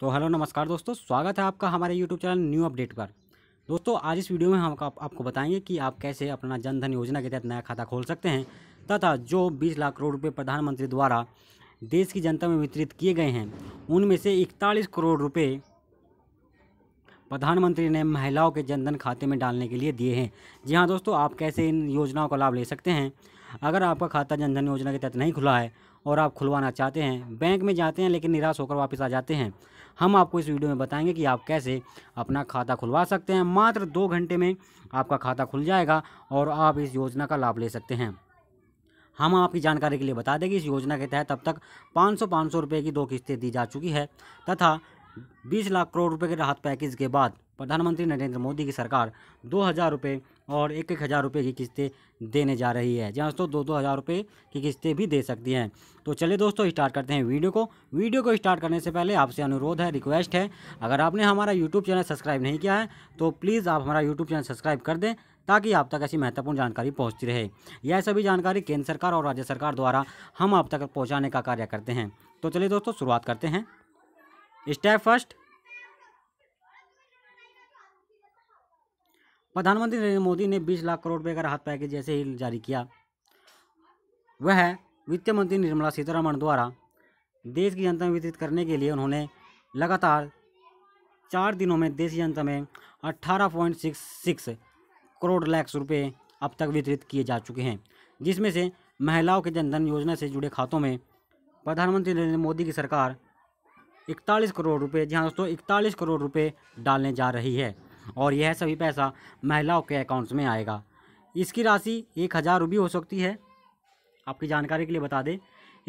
तो हेलो नमस्कार दोस्तों स्वागत है आपका हमारे यूट्यूब चैनल न्यू अपडेट पर दोस्तों आज इस वीडियो में हम आप, आपको बताएंगे कि आप कैसे अपना जन धन योजना के तहत नया खाता खोल सकते हैं तथा जो 20 लाख करोड़ रुपए प्रधानमंत्री द्वारा देश की जनता में वितरित किए गए हैं उनमें से इकतालीस करोड़ रुपये प्रधानमंत्री ने महिलाओं के जनधन खाते में डालने के लिए दिए हैं जी हाँ दोस्तों आप कैसे इन योजनाओं का लाभ ले सकते हैं अगर आपका खाता जनधन योजना के तहत नहीं खुला है और आप खुलवाना चाहते हैं बैंक में जाते हैं लेकिन निराश होकर वापस आ जाते हैं हम आपको इस वीडियो में बताएंगे कि आप कैसे अपना खाता खुलवा सकते हैं मात्र दो घंटे में आपका खाता खुल जाएगा और आप इस योजना का लाभ ले सकते हैं हम आपकी जानकारी के लिए बता दें कि इस योजना के तहत अब तक पाँच सौ पाँच सौ रुपये की दो किस्तें दी जा चुकी है तथा बीस लाख करोड़ रुपए के राहत पैकेज के बाद प्रधानमंत्री नरेंद्र मोदी की सरकार दो हज़ार रुपये और एक एक हज़ार रुपये की किस्तें देने जा रही है जहाँ दोस्तों दो दो हज़ार रुपये की किस्तें भी दे सकती हैं तो चलिए दोस्तों स्टार्ट करते हैं वीडियो को वीडियो को स्टार्ट करने से पहले आपसे अनुरोध है रिक्वेस्ट है अगर आपने हमारा यूट्यूब चैनल सब्सक्राइब नहीं किया है तो प्लीज़ आप हमारा यूट्यूब चैनल सब्सक्राइब कर दें ताकि आप तक ऐसी महत्वपूर्ण जानकारी पहुंचती रहे यह सभी जानकारी केंद्र सरकार और राज्य सरकार द्वारा हम आप तक पहुंचाने का कार्य करते हैं तो चलिए दोस्तों शुरुआत करते हैं स्टेप फर्स्ट प्रधानमंत्री नरेंद्र मोदी ने 20 लाख करोड़ रुपए का राहत पैकेज जैसे ही जारी किया वह वित्त मंत्री निर्मला सीतारमण द्वारा देश की जनता में वितरित करने के लिए उन्होंने लगातार चार दिनों में देश की जनता में अट्ठारह करोड़ लाख रुपए अब तक वितरित किए जा चुके हैं जिसमें से महिलाओं के जनधन योजना से जुड़े खातों में प्रधानमंत्री नरेंद्र मोदी की सरकार इकतालीस करोड़ रुपए जी हाँ दोस्तों इकतालीस करोड़ रुपए डालने जा रही है और यह सभी पैसा महिलाओं के अकाउंट्स में आएगा इसकी राशि एक हज़ार भी हो सकती है आपकी जानकारी के लिए बता दें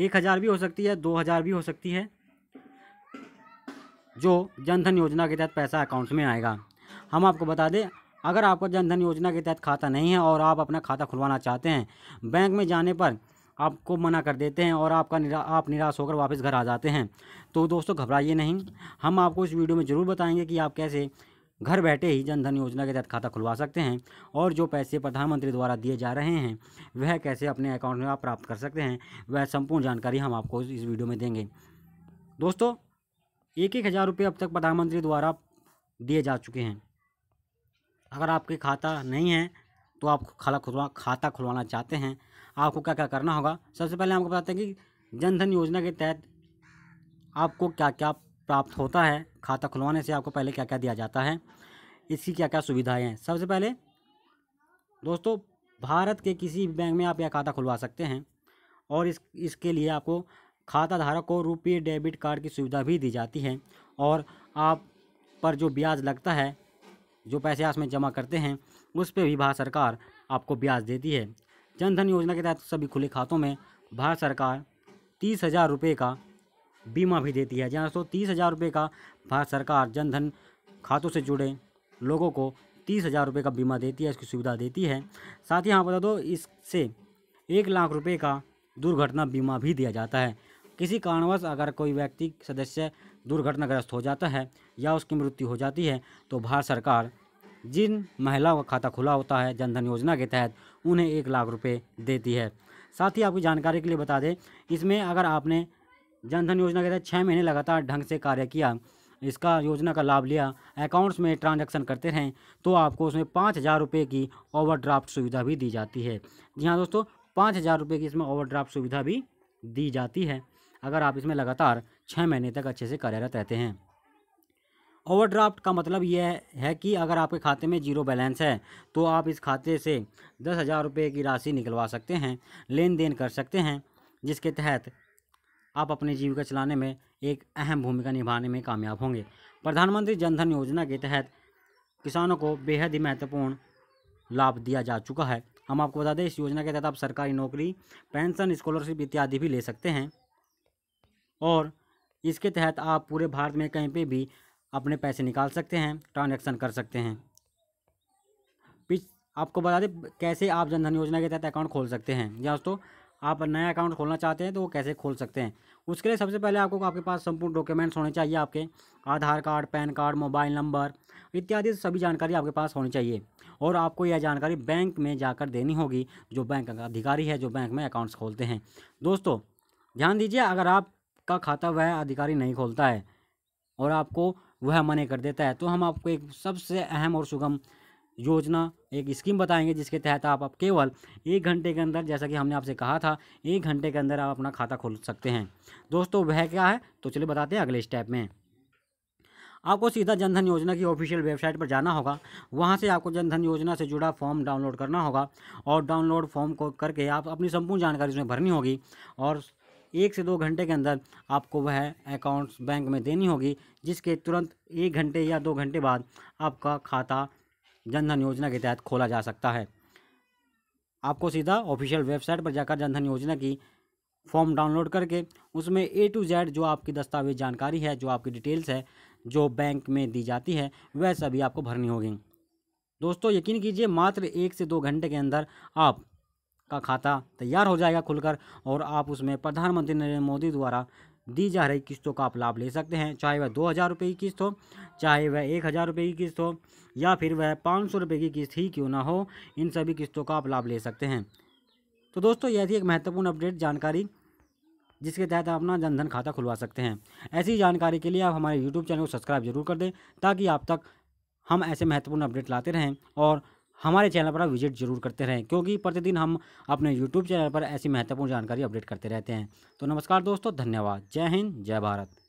एक हज़ार भी हो सकती है दो हज़ार भी हो सकती है जो जनधन योजना के तहत पैसा अकाउंट्स में आएगा हम आपको बता दें अगर आपका जनधन योजना के तहत खाता नहीं है और आप अपना खाता खुलवाना चाहते हैं बैंक में जाने पर आपको मना कर देते हैं और आपका निरा आप निराश होकर वापस घर आ जाते हैं तो दोस्तों घबराइए नहीं हम आपको इस वीडियो में ज़रूर बताएंगे कि आप कैसे घर बैठे ही जनधन योजना के तहत खाता खुलवा सकते हैं और जो पैसे प्रधानमंत्री द्वारा दिए जा रहे हैं वह कैसे अपने अकाउंट में आप प्राप्त कर सकते हैं वह संपूर्ण जानकारी हम आपको इस वीडियो में देंगे दोस्तों एक एक हज़ार रुपये अब तक प्रधानमंत्री द्वारा दिए जा चुके हैं अगर आपके खाता नहीं है तो आप खाला खुलवा खाता खुलवाना चाहते हैं आपको क्या क्या करना होगा सबसे पहले आपको बताते हैं कि जनधन योजना के तहत आपको क्या क्या प्राप्त होता है खाता खुलवाने से आपको पहले क्या क्या दिया जाता है इसकी क्या क्या सुविधाएं हैं सबसे पहले दोस्तों भारत के किसी भी बैंक में आप यह खाता खुलवा सकते हैं और इस इसके लिए आपको खाता धारक को रुपये डेबिट कार्ड की सुविधा भी दी जाती है और आप पर जो ब्याज लगता है जो पैसे आप में जमा करते हैं उस पर भी भारत सरकार आपको ब्याज देती है जन धन योजना के तहत सभी खुले खातों में भारत सरकार तीस हज़ार रुपये का बीमा भी देती है जहाँ दोस्तों तीस हज़ार रुपये का भारत सरकार जन धन खातों से जुड़े लोगों को तीस हज़ार रुपये का बीमा देती है इसकी सुविधा देती है साथ ही यहाँ बता दो इससे एक लाख रुपये का दुर्घटना बीमा भी दिया जाता है किसी कारणवश अगर कोई व्यक्ति सदस्य दुर्घटनाग्रस्त हो जाता है या उसकी मृत्यु हो जाती है तो भारत सरकार जिन महिलाओं का खाता खुला होता है जनधन योजना के तहत उन्हें एक लाख रुपये देती है साथ ही आपकी जानकारी के लिए बता दें इसमें अगर आपने जनधन योजना के तहत छः महीने लगातार ढंग से कार्य किया इसका योजना का लाभ लिया अकाउंट्स में ट्रांजैक्शन करते रहें तो आपको उसमें पाँच हज़ार रुपये की ओवरड्राफ्ट सुविधा भी दी जाती है जी हाँ दोस्तों पाँच हज़ार रुपये की इसमें ओवरड्राफ्ट सुविधा भी दी जाती है अगर आप इसमें लगातार छः महीने तक अच्छे से कार्यरत रहते हैं ओवरड्राफ्ट का मतलब यह है कि अगर आपके खाते में जीरो बैलेंस है तो आप इस खाते से दस हज़ार रुपये की राशि निकलवा सकते हैं लेन देन कर सकते हैं जिसके तहत आप अपने जीविका चलाने में एक अहम भूमिका निभाने में कामयाब होंगे प्रधानमंत्री जनधन योजना के तहत किसानों को बेहद ही महत्वपूर्ण लाभ दिया जा चुका है हम आपको बता दें इस योजना के तहत आप सरकारी नौकरी पेंशन स्कॉलरशिप इत्यादि भी ले सकते हैं और इसके तहत आप पूरे भारत में कहीं पे भी अपने पैसे निकाल सकते हैं ट्रांजेक्शन कर सकते हैं पिछ आपको बता दें कैसे आप जनधन योजना के तहत अकाउंट खोल सकते हैं या दोस्तों आप नया अकाउंट खोलना चाहते हैं तो वो कैसे खोल सकते हैं उसके लिए सबसे पहले आपको आपके पास संपूर्ण डॉक्यूमेंट्स होने चाहिए आपके Aadhaar card PAN card mobile number इत्यादि सभी जानकारी आपके पास होनी चाहिए और आपको यह जानकारी बैंक में जाकर देनी होगी जो बैंक अधिकारी है जो बैंक में अकाउंट्स खोलते हैं दोस्तों ध्यान दीजिए अगर आपका खाता वह अधिकारी नहीं खोलता है और आपको वह मने कर देता है तो हम आपको एक सबसे अहम और सुगम योजना एक स्कीम बताएंगे जिसके तहत आप, अब केवल एक घंटे के अंदर जैसा कि हमने आपसे कहा था एक घंटे के अंदर आप अपना खाता खोल सकते हैं दोस्तों वह क्या है तो चलिए बताते हैं अगले स्टेप में आपको सीधा जनधन योजना की ऑफिशियल वेबसाइट पर जाना होगा वहाँ से आपको जनधन योजना से जुड़ा फॉर्म डाउनलोड करना होगा और डाउनलोड फॉर्म को करके आप अपनी संपूर्ण जानकारी उसमें भरनी होगी और एक से दो घंटे के अंदर आपको वह अकाउंट्स बैंक में देनी होगी जिसके तुरंत एक घंटे या दो घंटे बाद आपका खाता जनधन योजना के तहत खोला जा सकता है आपको सीधा ऑफिशियल वेबसाइट पर जाकर जनधन योजना की फॉर्म डाउनलोड करके उसमें ए टू जेड जो आपकी दस्तावेज जानकारी है जो आपकी डिटेल्स है जो बैंक में दी जाती है वह सभी आपको भरनी होगी दोस्तों यकीन कीजिए मात्र एक से दो घंटे के अंदर आप का खाता तैयार हो जाएगा खुलकर और आप उसमें प्रधानमंत्री नरेंद्र मोदी द्वारा दी जा रही किस्तों का आप लाभ ले सकते हैं चाहे वह दो हज़ार रुपये की किस्त हो चाहे वह एक हज़ार रुपये की किस्त हो या फिर वह पाँच सौ रुपये की किस्त ही क्यों ना हो इन सभी किस्तों का आप लाभ ले सकते हैं तो दोस्तों यह थी एक महत्वपूर्ण अपडेट जानकारी जिसके तहत आप अपना जनधन खाता खुलवा सकते हैं ऐसी जानकारी के लिए आप हमारे यूट्यूब चैनल को सब्सक्राइब जरूर कर दें ताकि आप तक हम ऐसे महत्वपूर्ण अपडेट लाते रहें और हमारे चैनल पर विजिट जरूर करते रहें क्योंकि प्रतिदिन हम अपने यूट्यूब चैनल पर ऐसी महत्वपूर्ण जानकारी अपडेट करते रहते हैं तो नमस्कार दोस्तों धन्यवाद जय हिंद जय भारत